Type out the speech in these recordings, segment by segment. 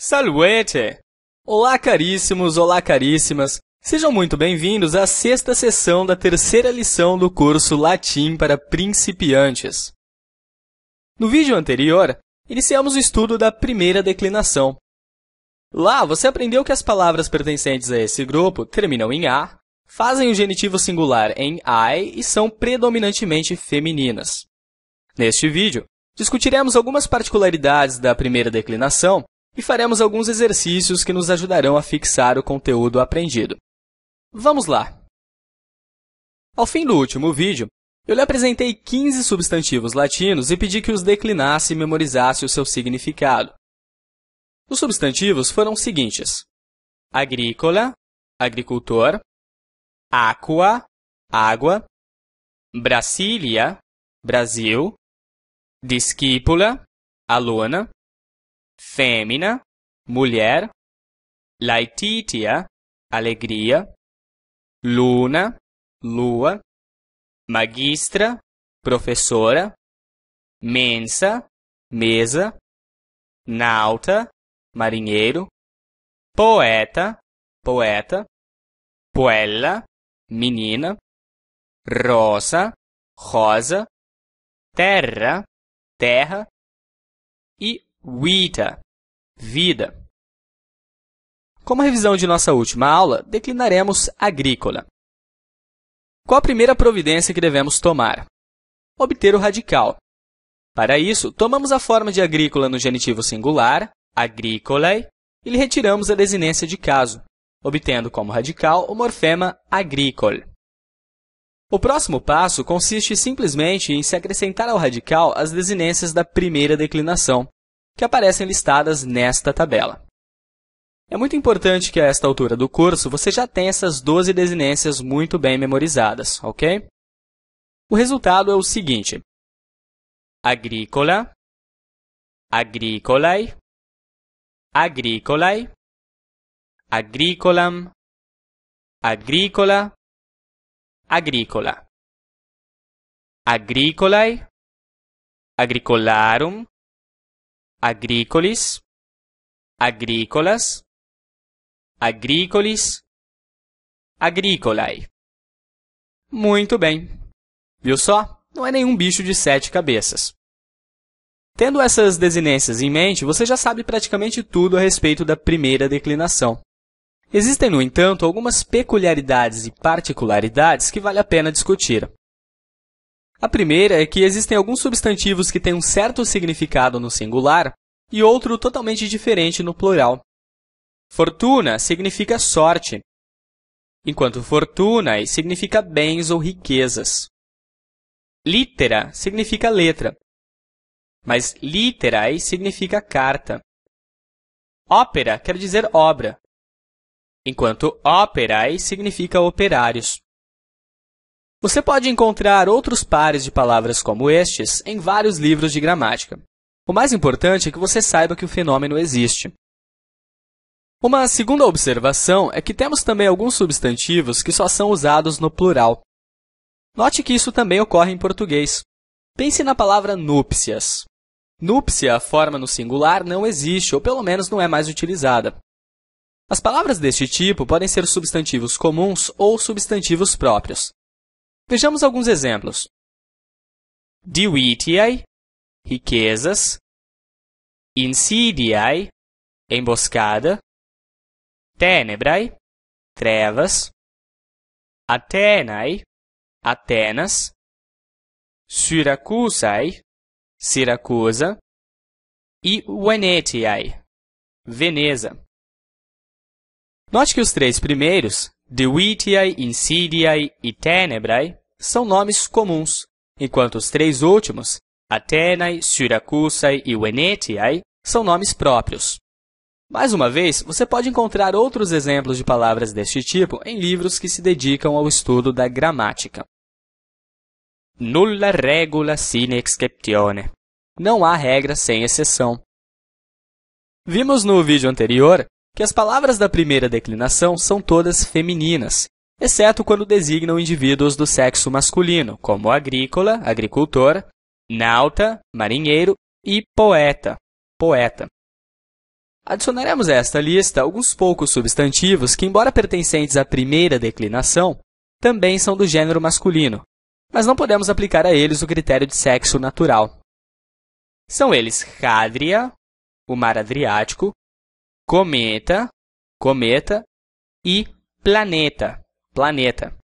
Salvete! Olá, caríssimos, olá, caríssimas. Sejam muito bem-vindos à sexta sessão da terceira lição do curso Latim para principiantes. No vídeo anterior, iniciamos o estudo da primeira declinação. Lá, você aprendeu que as palavras pertencentes a esse grupo terminam em a, fazem o genitivo singular em I e são predominantemente femininas. Neste vídeo, discutiremos algumas particularidades da primeira declinação e faremos alguns exercícios que nos ajudarão a fixar o conteúdo aprendido. Vamos lá! Ao fim do último vídeo, eu lhe apresentei 15 substantivos latinos e pedi que os declinasse e memorizasse o seu significado. Os substantivos foram os seguintes: agrícola, agricultor, aqua, água, Brasília, Brasil, discípula, aluna, fêmea, mulher, Laetitia, alegria, Luna, lua, magistra, professora, mensa, mesa, nauta, marinheiro, poeta, poeta, puella, menina, rosa, rosa, terra, terra e Vida, vida. Como revisão de nossa última aula, declinaremos agrícola. Qual a primeira providência que devemos tomar? Obter o radical. Para isso, tomamos a forma de agrícola no genitivo singular, agrícolei, e lhe retiramos a desinência de caso, obtendo como radical o morfema agrícola. O próximo passo consiste simplesmente em se acrescentar ao radical as desinências da primeira declinação, que aparecem listadas nesta tabela. É muito importante que a esta altura do curso você já tenha essas 12 desinências muito bem memorizadas, ok? O resultado é o seguinte: agrícola, agricolae, agricolae, agricolam, agricola, agricola, agricolae, agricolarum, agrícolis, agrícolas, agrícolis, agrícolai. Muito bem. Viu só? Não é nenhum bicho de sete cabeças. Tendo essas desinências em mente, você já sabe praticamente tudo a respeito da primeira declinação. Existem, no entanto, algumas peculiaridades e particularidades que vale a pena discutir. A primeira é que existem alguns substantivos que têm um certo significado no singular e outro totalmente diferente no plural. Fortuna significa sorte, enquanto fortuna significa bens ou riquezas. Litera significa letra, mas literae significa carta. Ópera quer dizer obra, enquanto operae significa operários. Você pode encontrar outros pares de palavras como estes em vários livros de gramática. O mais importante é que você saiba que o fenômeno existe. Uma segunda observação é que temos também alguns substantivos que só são usados no plural. Note que isso também ocorre em português. Pense na palavra núpcias. Núpcia, a forma no singular, não existe, ou pelo menos não é mais utilizada. As palavras deste tipo podem ser substantivos comuns ou substantivos próprios. Vejamos alguns exemplos. Divitiae, riquezas. Insidiae, emboscada. Tenebrae, trevas. Atenae, Atenas. Siracusae, Siracusa. E Venetiae, Veneza. Note que os três primeiros Divitiae, Insidiae e Tenebrae são nomes comuns, enquanto os três últimos, Atenae, Syracusae e Venetiae, são nomes próprios. Mais uma vez, você pode encontrar outros exemplos de palavras deste tipo em livros que se dedicam ao estudo da gramática. Nulla regula sine exceptione. Não há regra sem exceção. Vimos no vídeo anterior que as palavras da primeira declinação são todas femininas, exceto quando designam indivíduos do sexo masculino, como agrícola, agricultor, nauta, marinheiro e poeta, poeta. Adicionaremos a esta lista alguns poucos substantivos que, embora pertencentes à primeira declinação, também são do gênero masculino, mas não podemos aplicar a eles o critério de sexo natural. São eles rádria, o mar Adriático, cometa, cometa e planeta, planeta.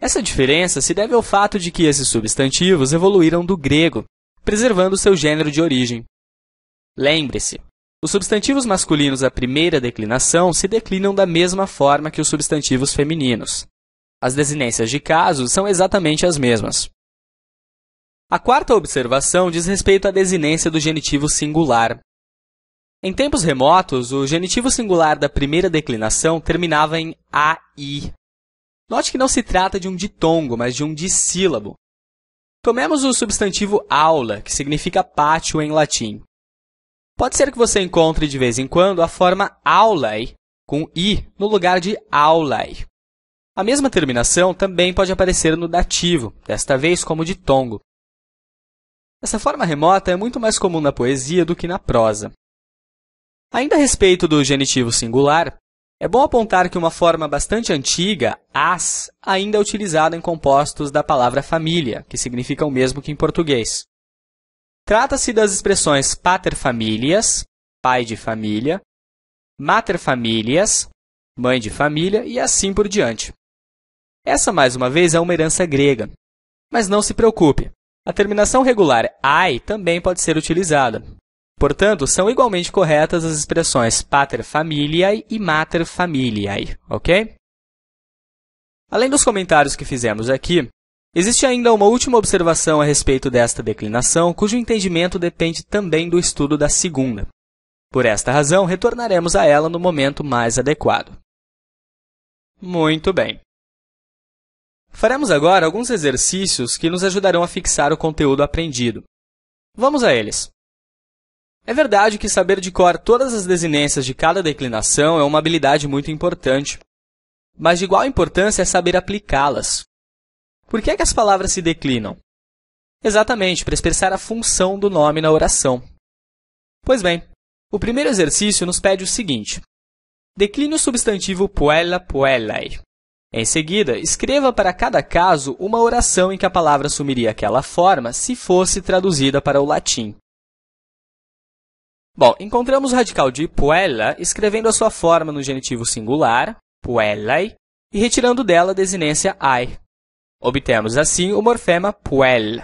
Essa diferença se deve ao fato de que esses substantivos evoluíram do grego, preservando seu gênero de origem. Lembre-se, os substantivos masculinos à primeira declinação se declinam da mesma forma que os substantivos femininos. As desinências de caso são exatamente as mesmas. A quarta observação diz respeito à desinência do genitivo singular. Em tempos remotos, o genitivo singular da primeira declinação terminava em AI. Note que não se trata de um ditongo, mas de um dissílabo. Tomemos o substantivo aula, que significa pátio em latim. Pode ser que você encontre de vez em quando a forma aulae, com i, no lugar de aulae. A mesma terminação também pode aparecer no dativo, desta vez como ditongo. Essa forma remota é muito mais comum na poesia do que na prosa. Ainda a respeito do genitivo singular, é bom apontar que uma forma bastante antiga, as, ainda é utilizada em compostos da palavra família, que significa o mesmo que em português. Trata-se das expressões paterfamilias, pai de família, materfamilias, mãe de família e assim por diante. Essa, mais uma vez, é uma herança grega. Mas não se preocupe, a terminação regular ai também pode ser utilizada, Portanto, são igualmente corretas as expressões pater familiae e mater familiae, ok? Além dos comentários que fizemos aqui, existe ainda uma última observação a respeito desta declinação, cujo entendimento depende também do estudo da segunda. Por esta razão, retornaremos a ela no momento mais adequado. Muito bem. Faremos agora alguns exercícios que nos ajudarão a fixar o conteúdo aprendido. Vamos a eles. É verdade que saber de cor todas as desinências de cada declinação é uma habilidade muito importante, mas de igual importância é saber aplicá-las. Por que, é que as palavras se declinam? Exatamente, para expressar a função do nome na oração. Pois bem, o primeiro exercício nos pede o seguinte: decline o substantivo puella puellae. Em seguida, escreva para cada caso uma oração em que a palavra assumiria aquela forma se fosse traduzida para o latim. Bom, encontramos o radical de puella escrevendo a sua forma no genitivo singular, puellae, e retirando dela a desinência ai. Obtemos assim o morfema puel.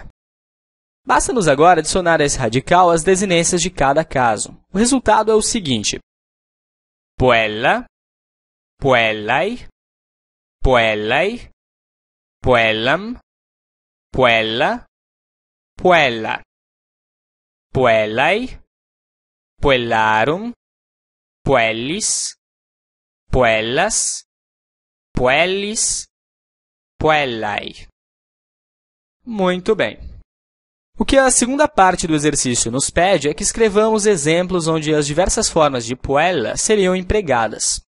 Basta-nos agora adicionar a esse radical as desinências de cada caso. O resultado é o seguinte: puella, puellae, puellae, puellam, puella, puella, puellae, puellarum, puellis, puellas, puellis, puellae. Muito bem. O que a segunda parte do exercício nos pede é que escrevamos exemplos onde as diversas formas de puella seriam empregadas.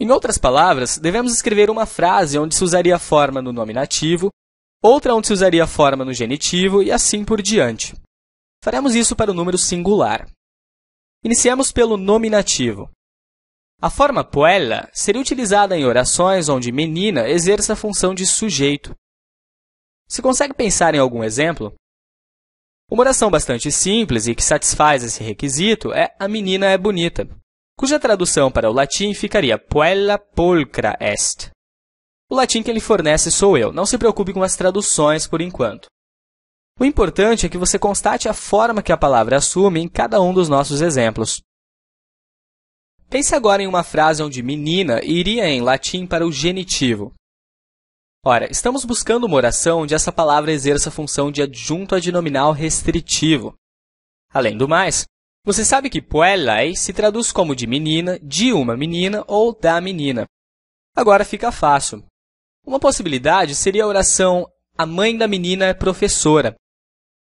Em outras palavras, devemos escrever uma frase onde se usaria a forma no nominativo, outra onde se usaria a forma no genitivo e assim por diante. Faremos isso para o número singular. Iniciamos pelo nominativo. A forma puella seria utilizada em orações onde menina exerce a função de sujeito. Se consegue pensar em algum exemplo? Uma oração bastante simples e que satisfaz esse requisito é A menina é bonita, cuja tradução para o latim ficaria puella pulcra est. O latim que ele fornece sou eu, não se preocupe com as traduções por enquanto. O importante é que você constate a forma que a palavra assume em cada um dos nossos exemplos. Pense agora em uma frase onde menina iria em latim para o genitivo. Ora, estamos buscando uma oração onde essa palavra exerça a função de adjunto adnominal restritivo. Além do mais, você sabe que puellae se traduz como de menina, de uma menina ou da menina. Agora fica fácil. Uma possibilidade seria a oração A mãe da menina é professora,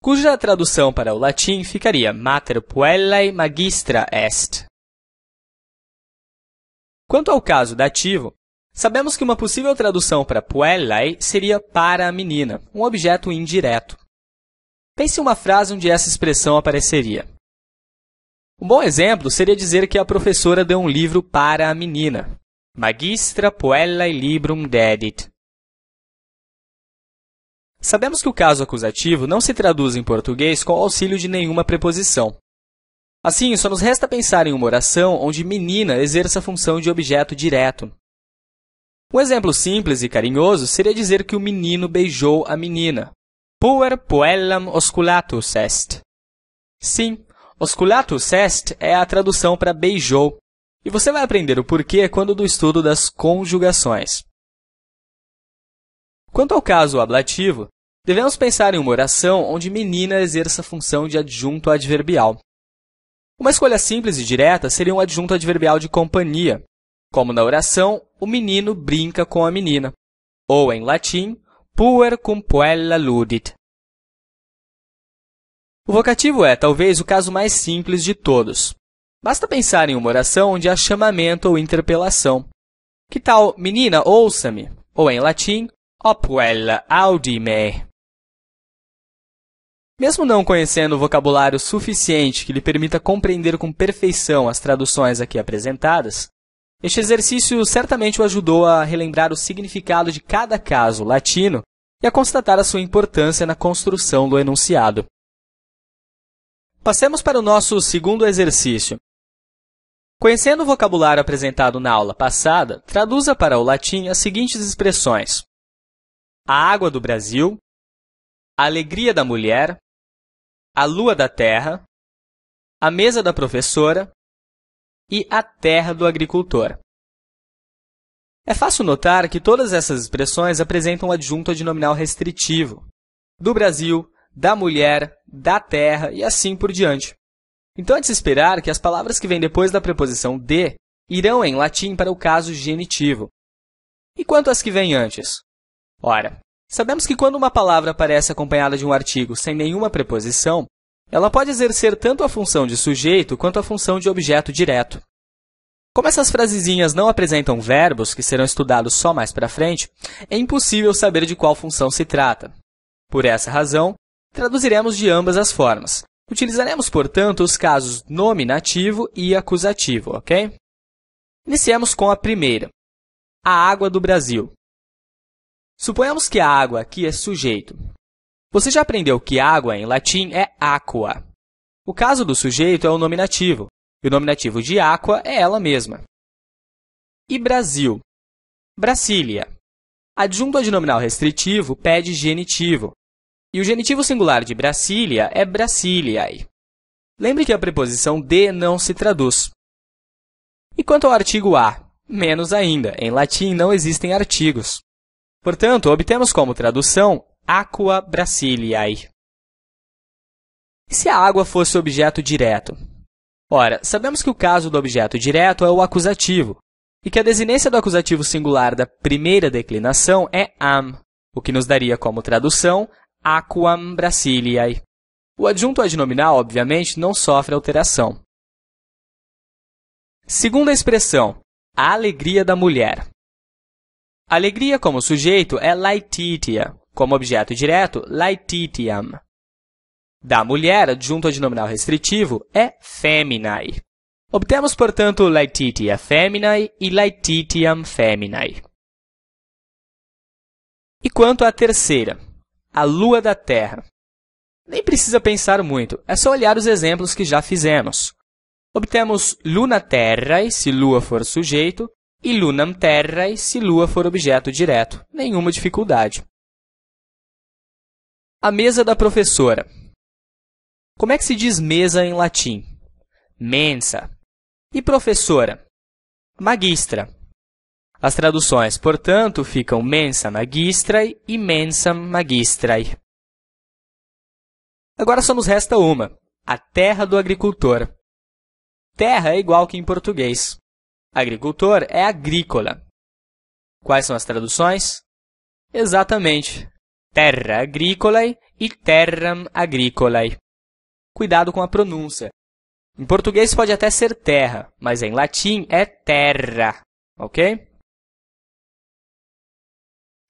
cuja tradução para o latim ficaria Mater puellae magistra est. Quanto ao caso dativo, sabemos que uma possível tradução para puellae seria para a menina, um objeto indireto. Pense em uma frase onde essa expressão apareceria. Um bom exemplo seria dizer que a professora deu um livro para a menina. Magistra puellae librum dedit. Sabemos que o caso acusativo não se traduz em português com auxílio de nenhuma preposição. Assim, só nos resta pensar em uma oração onde menina exerça a função de objeto direto. Um exemplo simples e carinhoso seria dizer que o menino beijou a menina. Puer puellam osculatus est. Sim, osculatus est é a tradução para beijou, e você vai aprender o porquê quando do estudo das conjugações. Quanto ao caso ablativo, devemos pensar em uma oração onde menina exerça a função de adjunto adverbial. Uma escolha simples e direta seria um adjunto adverbial de companhia, como na oração o menino brinca com a menina, ou em latim puer cum puella ludit. O vocativo é talvez o caso mais simples de todos. Basta pensar em uma oração onde há chamamento ou interpelação. Que tal menina ouça-me? Ou em latim Opwell Aldime. Mesmo não conhecendo o vocabulário suficiente que lhe permita compreender com perfeição as traduções aqui apresentadas, este exercício certamente o ajudou a relembrar o significado de cada caso latino e a constatar a sua importância na construção do enunciado. Passemos para o nosso segundo exercício. Conhecendo o vocabulário apresentado na aula passada, traduza para o latim as seguintes expressões: a Água do Brasil, A Alegria da Mulher, A Lua da Terra, A Mesa da Professora e A Terra do Agricultor. É fácil notar que todas essas expressões apresentam um adjunto adnominal restritivo. Do Brasil, da mulher, da terra e assim por diante. Então é de se esperar que as palavras que vêm depois da preposição de irão em latim para o caso genitivo, E quanto às que vêm antes, Ora, sabemos que quando uma palavra aparece acompanhada de um artigo sem nenhuma preposição, ela pode exercer tanto a função de sujeito quanto a função de objeto direto. Como essas frasezinhas não apresentam verbos, que serão estudados só mais para frente, é impossível saber de qual função se trata. Por essa razão, traduziremos de ambas as formas. Utilizaremos, portanto, os casos nominativo e acusativo, ok? Iniciemos com a primeira. A água do Brasil. Suponhamos que a água aqui é sujeito. Você já aprendeu que água em latim é aqua. O caso do sujeito é o nominativo, e o nominativo de aqua é ela mesma. E Brasil? Brasília. Adjunto adnominal restritivo pede genitivo. E o genitivo singular de Brasília é Brasiliae. Lembre que a preposição de não se traduz. E quanto ao artigo a? Menos ainda, em latim não existem artigos. Portanto, obtemos como tradução aqua brasiliae. E se a água fosse objeto direto? Ora, sabemos que o caso do objeto direto é o acusativo, e que a desinência do acusativo singular da primeira declinação é am, o que nos daria como tradução aquam brasiliae. O adjunto adnominal, obviamente, não sofre alteração. Segunda expressão, a alegria da mulher. Alegria como sujeito é laetitia, como objeto direto, laetitiam. Da mulher, junto ao denominal restritivo, é feminae. Obtemos, portanto, laetitia feminae e laetitiam feminae. E quanto à terceira, a lua da terra. Nem precisa pensar muito, é só olhar os exemplos que já fizemos. Obtemos luna terrae, se lua for sujeito, Ilunam terrae se Lua for objeto direto. Nenhuma dificuldade. A mesa da professora. Como é que se diz mesa em latim? Mensa. E professora? Magistra. As traduções, portanto, ficam mensa magistrae e mensa magistrae. Agora só nos resta uma, a terra do agricultor. Terra é igual que em português. Agricultor é agrícola. Quais são as traduções? Exatamente. Terra agrícola e terram agricola. Cuidado com a pronúncia. Em português pode até ser terra, mas em latim é terra, ok?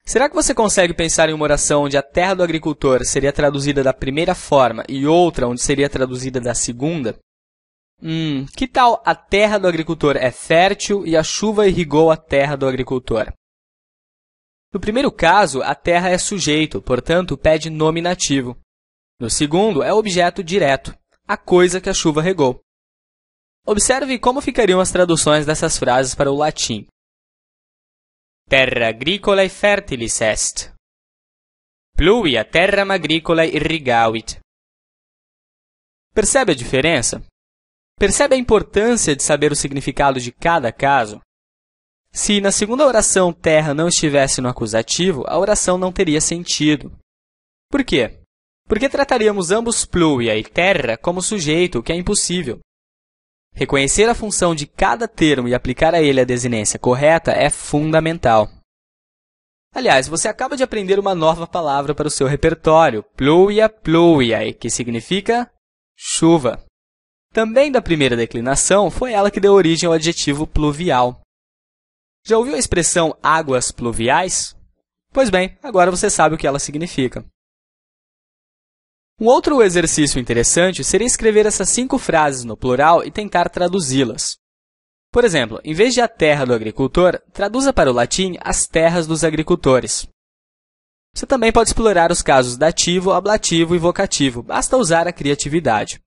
Será que você consegue pensar em uma oração onde a terra do agricultor seria traduzida da primeira forma e outra onde seria traduzida da segunda? Hum, que tal a terra do agricultor é fértil e a chuva irrigou a terra do agricultor? No primeiro caso, a terra é sujeito, portanto, pede nominativo. No segundo, é objeto direto, a coisa que a chuva regou. Observe como ficariam as traduções dessas frases para o latim. Terra agricola e fertilis est. a terra agricola irrigavit. Percebe a diferença? Percebe a importância de saber o significado de cada caso? Se na segunda oração terra não estivesse no acusativo, a oração não teria sentido. Por quê? Porque trataríamos ambos pluia e terra como sujeito, o que é impossível. Reconhecer a função de cada termo e aplicar a ele a desinência correta é fundamental. Aliás, você acaba de aprender uma nova palavra para o seu repertório, pluia pluia, que significa chuva. Também da primeira declinação, foi ela que deu origem ao adjetivo pluvial. Já ouviu a expressão águas pluviais? Pois bem, agora você sabe o que ela significa. Um outro exercício interessante seria escrever essas cinco frases no plural e tentar traduzi-las. Por exemplo, em vez de a terra do agricultor, traduza para o latim as terras dos agricultores. Você também pode explorar os casos dativo, ablativo e vocativo, basta usar a criatividade.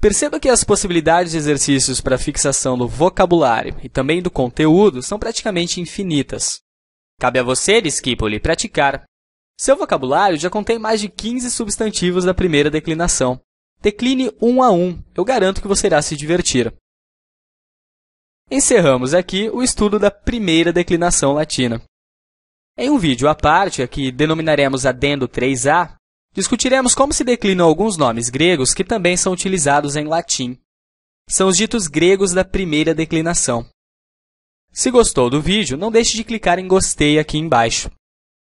Perceba que as possibilidades de exercícios para fixação do vocabulário e também do conteúdo são praticamente infinitas. Cabe a você, Skipoli, praticar. Seu vocabulário já contém mais de 15 substantivos da primeira declinação. Decline um a um, eu garanto que você irá se divertir. Encerramos aqui o estudo da primeira declinação latina. Em um vídeo à parte, a que denominaremos Adendo 3A, Discutiremos como se declinam alguns nomes gregos que também são utilizados em latim. São os ditos gregos da primeira declinação. Se gostou do vídeo, não deixe de clicar em gostei aqui embaixo.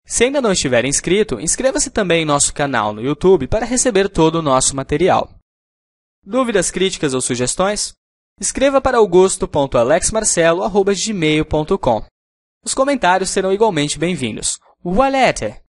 Se ainda não estiver inscrito, inscreva-se também em nosso canal no YouTube para receber todo o nosso material. Dúvidas, críticas ou sugestões? Escreva para augusto.alexmarcelo.gmail.com. Os comentários serão igualmente bem-vindos. Valete!